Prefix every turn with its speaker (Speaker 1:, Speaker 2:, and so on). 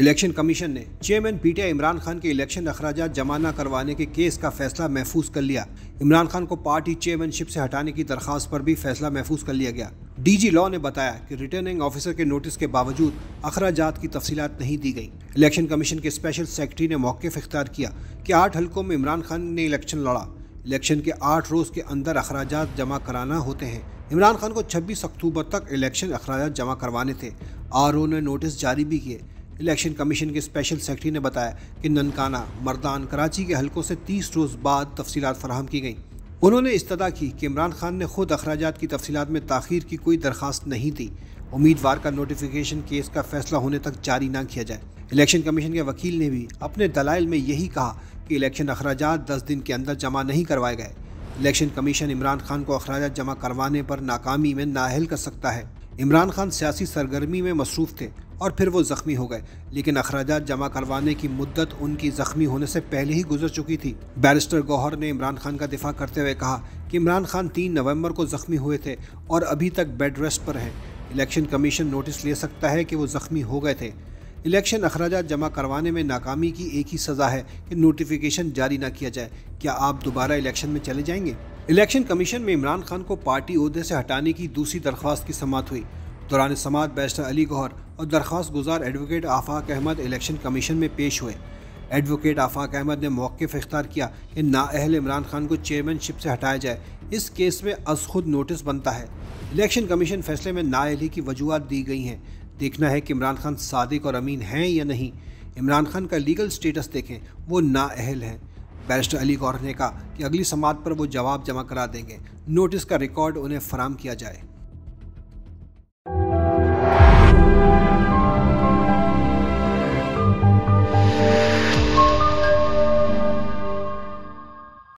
Speaker 1: election commission ने chairman PTI Imran Khan के election अखराज जमा न करवाने के केस का फैसला महफूज कर लिया इमरान खान को पार्टी चेयरमैनशिप से हटाने की दरखास्त पर भी फैसला महफूज कर लिया गया डीजी लॉ ने बताया कि रिटर्निंग ऑफिसर के नोटिस के बावजूद अखराज की तफसीत नहीं दी गई इलेक्शन कमीशन के स्पेशल सेक्रेटरी ने मौकफ इख्तियार किया कि आठ हल्कों में इमरान खान ने इलेक्शन लड़ा इलेक्शन के आठ रोज के अंदर अखराज जमा कराना होते हैं इमरान खान को 26 अक्टूबर तक इलेक्शन अखराज जमा करवाने थे आर ने नोटिस जारी भी किए इलेक्शन कमीशन के स्पेशल सेक्रेटरी ने बताया कि ननकाना मर्दान कराची के हलकों से तीस रोज़ बाद तफसी फराहम की गई उन्होंने इस्तः की कि इमरान खान ने खुद अखराज की तफसी में तखिर की कोई दरख्वास्त नहीं दी उम्मीदवार का नोटिफिकेशन केस का फैसला होने तक जारी ना किया जाए इलेक्शन कमीशन के वकील ने भी अपने दलाइल में यही कहा कि इलेक्शन अखराज दस दिन के अंदर जमा नहीं करवाए गए इलेक्शन कमीशन इमरान खान को अखराज जमा करवाने पर नाकामी में नाहल कर सकता है इमरान खान सियासी सरगर्मी में मसरूफ थे और फिर वो ज़ख्मी हो गए लेकिन अखराज जमा करवाने की मुद्दत उनकी ज़ख्मी होने से पहले ही गुजर चुकी थी बैरिस्टर गौहर ने इमरान खान का दिफा करते हुए कहा कि इमरान खान तीन नवंबर को ज़ख्मी हुए थे और अभी तक बेड रेस्ट पर हैं इलेक्शन कमीशन नोटिस ले सकता है कि वो ज़ख्मी हो गए थे इलेक्शन अखराज जमा करवाने में नाकामी की एक ही सज़ा है कि नोटिफिकेशन जारी ना किया जाए क्या आप दोबारा इलेक्शन में चले जाएंगे इलेक्शन कमीशन में इमरान खान को पार्टी अहदे से हटाने की दूसरी दरख्वास्त की समात हुई दौरान समात बैरिस्टर अली गौहर और दरख्वास्त गुजार advocate Afaq Ahmed election commission में पेश हुए एडवोकेट आफाक अहमद ने मौक़ इख्तार किया कि नाअहल इमरान खान को चेयरमैनशिप से हटाया जाए इस केस में अज खुद नोटिस बनता है इलेक्शन कमीशन फैसले में नाअहली की वजूहत दी गई हैं देखना है कि इमरान खान सादिक और अमीन हैं या नहीं इमरान खान का लीगल स्टेटस देखें वो नाअहल हैं बैरिस्टर अली गौर ने कहा कि अगली समात पर वो जवाब जमा करा देंगे नोटिस का रिकॉर्ड उन्हें फराम किया जाए